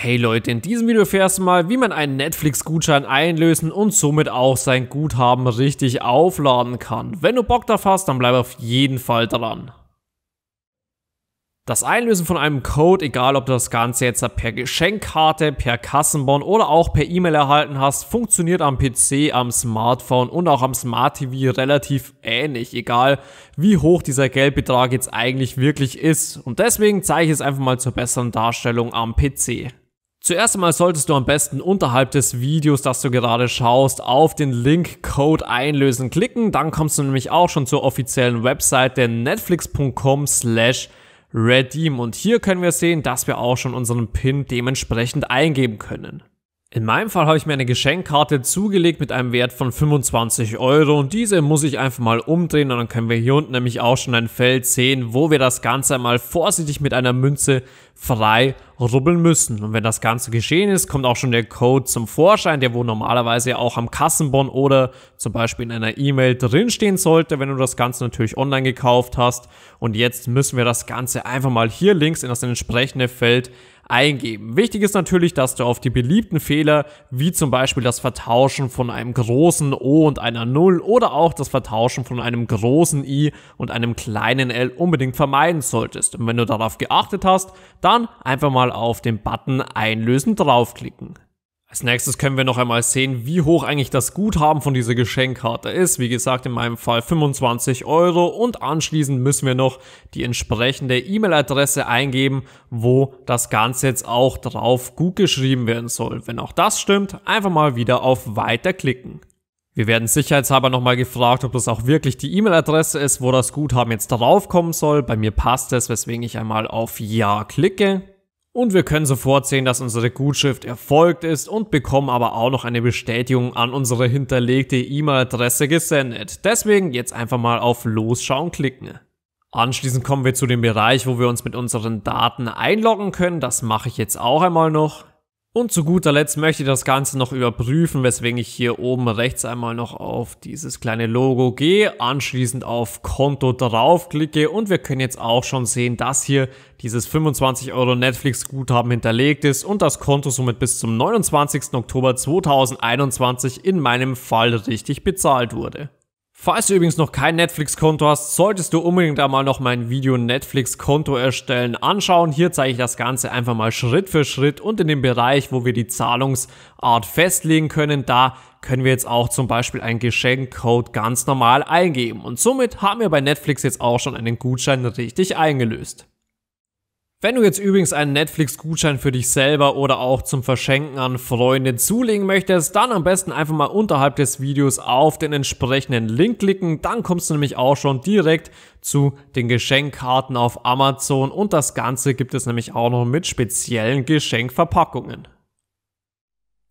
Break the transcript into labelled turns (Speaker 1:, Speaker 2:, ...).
Speaker 1: Hey Leute, in diesem Video erfährst du mal, wie man einen Netflix-Gutschein einlösen und somit auch sein Guthaben richtig aufladen kann. Wenn du Bock drauf hast, dann bleib auf jeden Fall dran. Das Einlösen von einem Code, egal ob du das Ganze jetzt per Geschenkkarte, per Kassenbon oder auch per E-Mail erhalten hast, funktioniert am PC, am Smartphone und auch am Smart TV relativ ähnlich, egal wie hoch dieser Geldbetrag jetzt eigentlich wirklich ist. Und deswegen zeige ich es einfach mal zur besseren Darstellung am PC. Zuerst einmal solltest du am besten unterhalb des Videos, das du gerade schaust, auf den Link Code einlösen klicken. Dann kommst du nämlich auch schon zur offiziellen Website der netflix.com slash redeem. Und hier können wir sehen, dass wir auch schon unseren PIN dementsprechend eingeben können. In meinem Fall habe ich mir eine Geschenkkarte zugelegt mit einem Wert von 25 Euro und diese muss ich einfach mal umdrehen und dann können wir hier unten nämlich auch schon ein Feld sehen, wo wir das Ganze einmal vorsichtig mit einer Münze frei rubbeln müssen. Und wenn das Ganze geschehen ist, kommt auch schon der Code zum Vorschein, der wo normalerweise auch am Kassenbon oder zum Beispiel in einer E-Mail drinstehen sollte, wenn du das Ganze natürlich online gekauft hast. Und jetzt müssen wir das Ganze einfach mal hier links in das entsprechende Feld eingeben. Wichtig ist natürlich, dass du auf die beliebten Fehler, wie zum Beispiel das Vertauschen von einem großen O und einer Null oder auch das Vertauschen von einem großen I und einem kleinen L unbedingt vermeiden solltest. Und wenn du darauf geachtet hast, dann einfach mal auf den Button Einlösen draufklicken. Als nächstes können wir noch einmal sehen, wie hoch eigentlich das Guthaben von dieser Geschenkkarte ist. Wie gesagt, in meinem Fall 25 Euro und anschließend müssen wir noch die entsprechende E-Mail-Adresse eingeben, wo das Ganze jetzt auch drauf gut geschrieben werden soll. Wenn auch das stimmt, einfach mal wieder auf Weiter klicken. Wir werden sicherheitshalber nochmal gefragt, ob das auch wirklich die E-Mail-Adresse ist, wo das Guthaben jetzt draufkommen soll. Bei mir passt es, weswegen ich einmal auf Ja klicke. Und wir können sofort sehen, dass unsere Gutschrift erfolgt ist und bekommen aber auch noch eine Bestätigung an unsere hinterlegte E-Mail-Adresse gesendet. Deswegen jetzt einfach mal auf Losschauen klicken. Anschließend kommen wir zu dem Bereich, wo wir uns mit unseren Daten einloggen können. Das mache ich jetzt auch einmal noch. Und zu guter Letzt möchte ich das Ganze noch überprüfen, weswegen ich hier oben rechts einmal noch auf dieses kleine Logo gehe, anschließend auf Konto draufklicke und wir können jetzt auch schon sehen, dass hier dieses 25 Euro Netflix Guthaben hinterlegt ist und das Konto somit bis zum 29. Oktober 2021 in meinem Fall richtig bezahlt wurde. Falls du übrigens noch kein Netflix-Konto hast, solltest du unbedingt einmal noch mein Video Netflix-Konto erstellen anschauen. Hier zeige ich das Ganze einfach mal Schritt für Schritt und in dem Bereich, wo wir die Zahlungsart festlegen können, da können wir jetzt auch zum Beispiel einen Geschenkcode ganz normal eingeben. Und somit haben wir bei Netflix jetzt auch schon einen Gutschein richtig eingelöst. Wenn du jetzt übrigens einen Netflix-Gutschein für dich selber oder auch zum Verschenken an Freunde zulegen möchtest, dann am besten einfach mal unterhalb des Videos auf den entsprechenden Link klicken. Dann kommst du nämlich auch schon direkt zu den Geschenkkarten auf Amazon und das Ganze gibt es nämlich auch noch mit speziellen Geschenkverpackungen.